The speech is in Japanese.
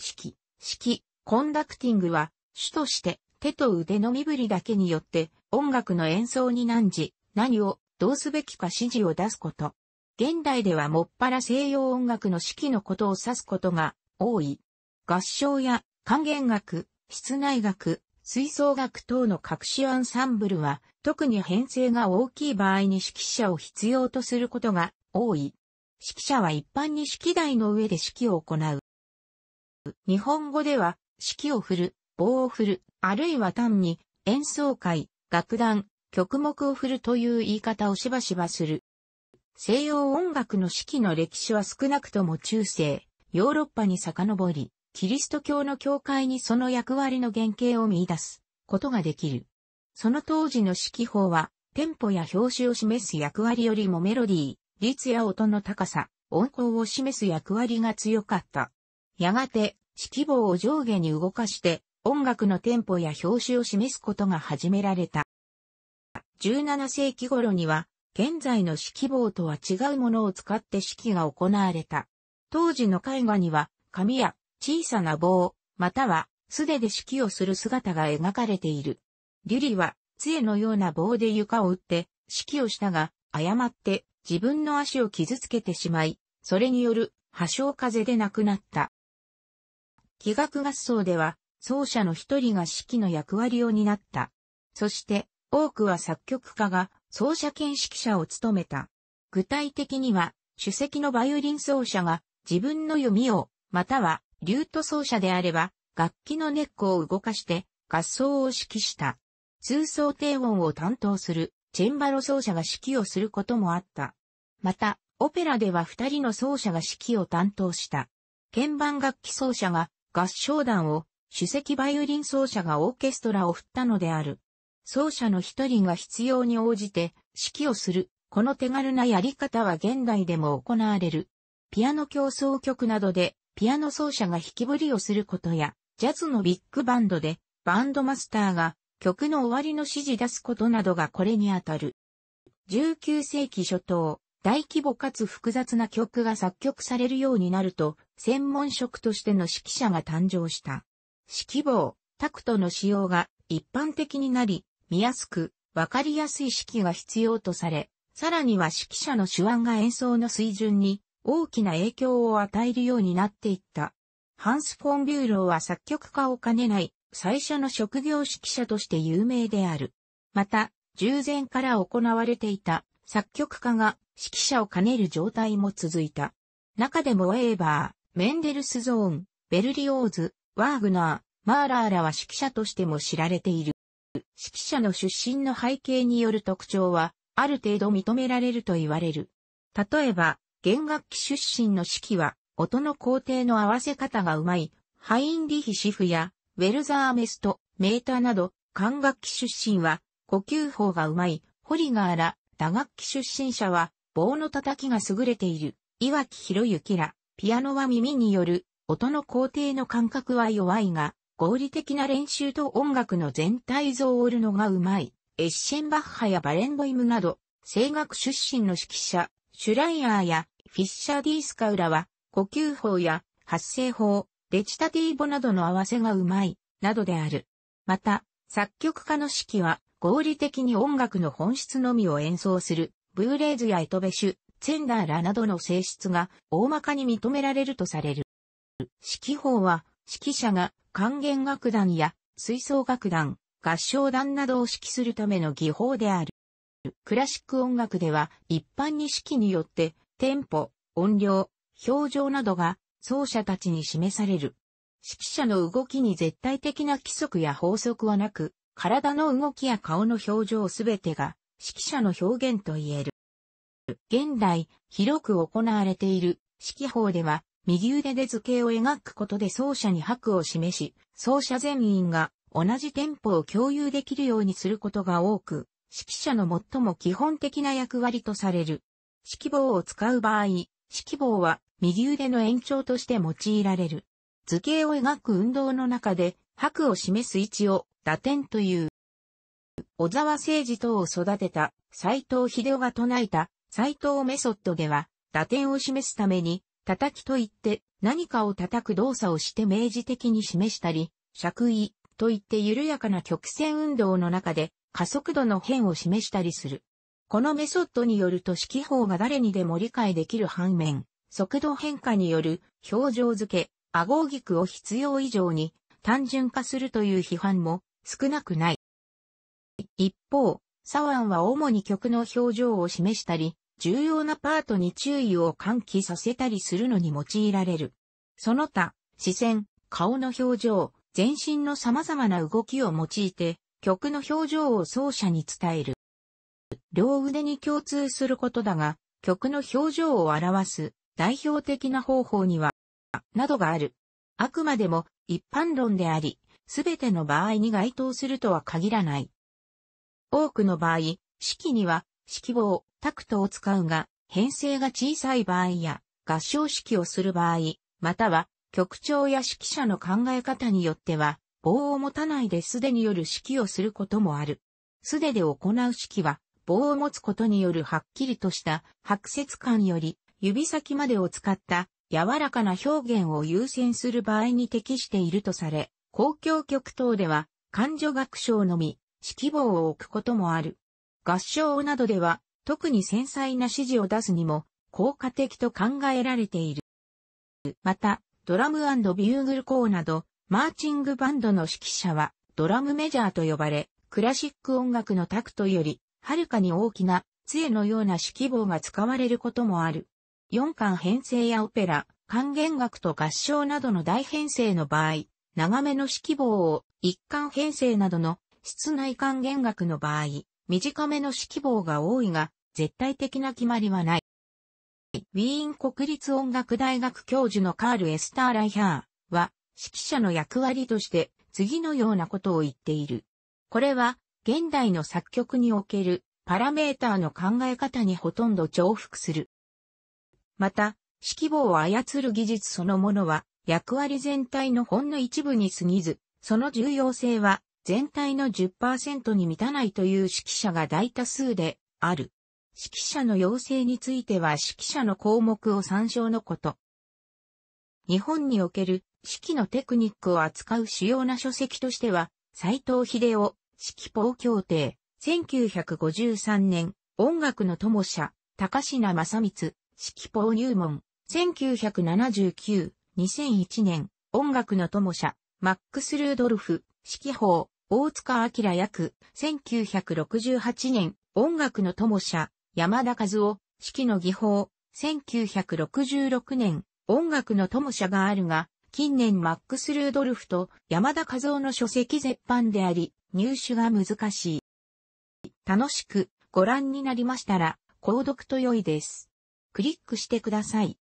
式、式、コンダクティングは、主として手と腕の身振りだけによって音楽の演奏に何時、何をどうすべきか指示を出すこと。現代ではもっぱら西洋音楽の式のことを指すことが多い。合唱や管弦楽、室内楽、吹奏楽等の各種アンサンブルは特に編成が大きい場合に指揮者を必要とすることが多い。指揮者は一般に指揮台の上で指揮を行う。日本語では、指揮を振る、棒を振る、あるいは単に、演奏会、楽団、曲目を振るという言い方をしばしばする。西洋音楽の指揮の歴史は少なくとも中世、ヨーロッパに遡り、キリスト教の教会にその役割の原型を見出すことができる。その当時の揮法は、テンポや表紙を示す役割よりもメロディー、率や音の高さ、音高を示す役割が強かった。やがて、指揮棒を上下に動かして、音楽のテンポや表紙を示すことが始められた。17世紀頃には、現在の指揮棒とは違うものを使って指揮が行われた。当時の絵画には、紙や小さな棒、または素手で指揮をする姿が描かれている。リュリは、杖のような棒で床を打って指揮をしたが、誤って自分の足を傷つけてしまい、それによる破傷風で亡くなった。器楽合奏では、奏者の一人が指揮の役割を担った。そして、多くは作曲家が奏者兼指揮者を務めた。具体的には、主席のバイオリン奏者が自分の読みを、またはリュート奏者であれば、楽器の根っこを動かして合奏を指揮した。通奏低音を担当するチェンバロ奏者が指揮をすることもあった。また、オペラでは二人の奏者が指揮を担当した。鍵盤楽器奏者が合唱団を首席バイオリン奏者がオーケストラを振ったのである。奏者の一人が必要に応じて指揮をする。この手軽なやり方は現代でも行われる。ピアノ競争曲などでピアノ奏者が弾きぶりをすることや、ジャズのビッグバンドでバンドマスターが曲の終わりの指示出すことなどがこれにあたる。19世紀初頭、大規模かつ複雑な曲が作曲されるようになると、専門職としての指揮者が誕生した。指揮棒、タクトの使用が一般的になり、見やすく、わかりやすい指揮が必要とされ、さらには指揮者の手腕が演奏の水準に大きな影響を与えるようになっていった。ハンス・フォン・ビューローは作曲家を兼ねない最初の職業指揮者として有名である。また、従前から行われていた作曲家が指揮者を兼ねる状態も続いた。中でもウェーバー、メンデルスゾーン、ベルリオーズ、ワーグナー、マーラーらは指揮者としても知られている。指揮者の出身の背景による特徴は、ある程度認められると言われる。例えば、弦楽器出身の指揮は、音の工程の合わせ方がうまい、ハインリヒシフや、ウェルザーメスト、メーターなど、管楽器出身は、呼吸法がうまい、ホリガーら、打楽器出身者は、棒の叩きが優れている、岩木博之ら、ピアノは耳による音の工程の感覚は弱いが、合理的な練習と音楽の全体像を折るのがうまい。エッシェンバッハやバレンボイムなど、声楽出身の指揮者、シュライアーやフィッシャー・ディースカウラは、呼吸法や発声法、レチタティーボなどの合わせがうまい、などである。また、作曲家の指揮は、合理的に音楽の本質のみを演奏する、ブーレーズやエトベシュ、ツェンダーラなどの性質が大まかに認められるとされる。指揮法は、指揮者が管弦楽団や吹奏楽団、合唱団などを指揮するための技法である。クラシック音楽では一般に指揮によってテンポ、音量、表情などが奏者たちに示される。指揮者の動きに絶対的な規則や法則はなく、体の動きや顔の表情すべてが指揮者の表現と言える。現代、広く行われている、指揮法では、右腕で図形を描くことで奏者に拍を示し、奏者全員が同じテンポを共有できるようにすることが多く、指揮者の最も基本的な役割とされる。指揮棒を使う場合、指揮棒は右腕の延長として用いられる。図形を描く運動の中で、拍を示す位置を打点という。小沢誠二等を育てた斎藤秀夫が唱えた斎藤メソッドでは、打点を示すために、叩きと言って何かを叩く動作をして明示的に示したり、尺位と言って緩やかな曲線運動の中で加速度の変を示したりする。このメソッドによると指揮法が誰にでも理解できる反面、速度変化による表情付け、顎を菊を必要以上に単純化するという批判も少なくない。一方、サワンは主に曲の表情を示したり、重要なパートに注意を喚起させたりするのに用いられる。その他、視線、顔の表情、全身の様々な動きを用いて、曲の表情を奏者に伝える。両腕に共通することだが、曲の表情を表す代表的な方法には、などがある。あくまでも一般論であり、すべての場合に該当するとは限らない。多くの場合、式には、式棒、タクトを使うが、編成が小さい場合や、合唱式をする場合、または、曲調や指揮者の考え方によっては、棒を持たないで素手による指揮をすることもある。素手で行う指揮は、棒を持つことによるはっきりとした白節感より、指先までを使った柔らかな表現を優先する場合に適しているとされ、公共曲等では、感情学章のみ、指揮棒を置くこともある。合唱などでは、特に繊細な指示を出すにも、効果的と考えられている。また、ドラムビューグルコーなど、マーチングバンドの指揮者は、ドラムメジャーと呼ばれ、クラシック音楽のタクトより、はるかに大きな、杖のような指揮棒が使われることもある。四巻編成やオペラ、管弦楽と合唱などの大編成の場合、長めの指揮棒を一巻編成などの室内還元額の場合、短めの指揮棒が多いが、絶対的な決まりはない。ウィーン国立音楽大学教授のカール・エスター・ライヒャーは、指揮者の役割として次のようなことを言っている。これは、現代の作曲におけるパラメーターの考え方にほとんど重複する。また、指揮棒を操る技術そのものは、役割全体のほんの一部に過ぎず、その重要性は全体の10%に満たないという指揮者が大多数である。指揮者の要請については指揮者の項目を参照のこと。日本における指揮のテクニックを扱う主要な書籍としては、斎藤秀夫、指揮法協定、1953年、音楽の友社、高品正光、指揮法入門、1979、2001年、音楽の友社、マックス・ルードルフ、指揮法、大塚明役、1968年、音楽の友社、山田和夫、式の技法、1966年、音楽の友社があるが、近年マックス・ルードルフと山田和夫の書籍絶版であり、入手が難しい。楽しくご覧になりましたら、購読と良いです。クリックしてください。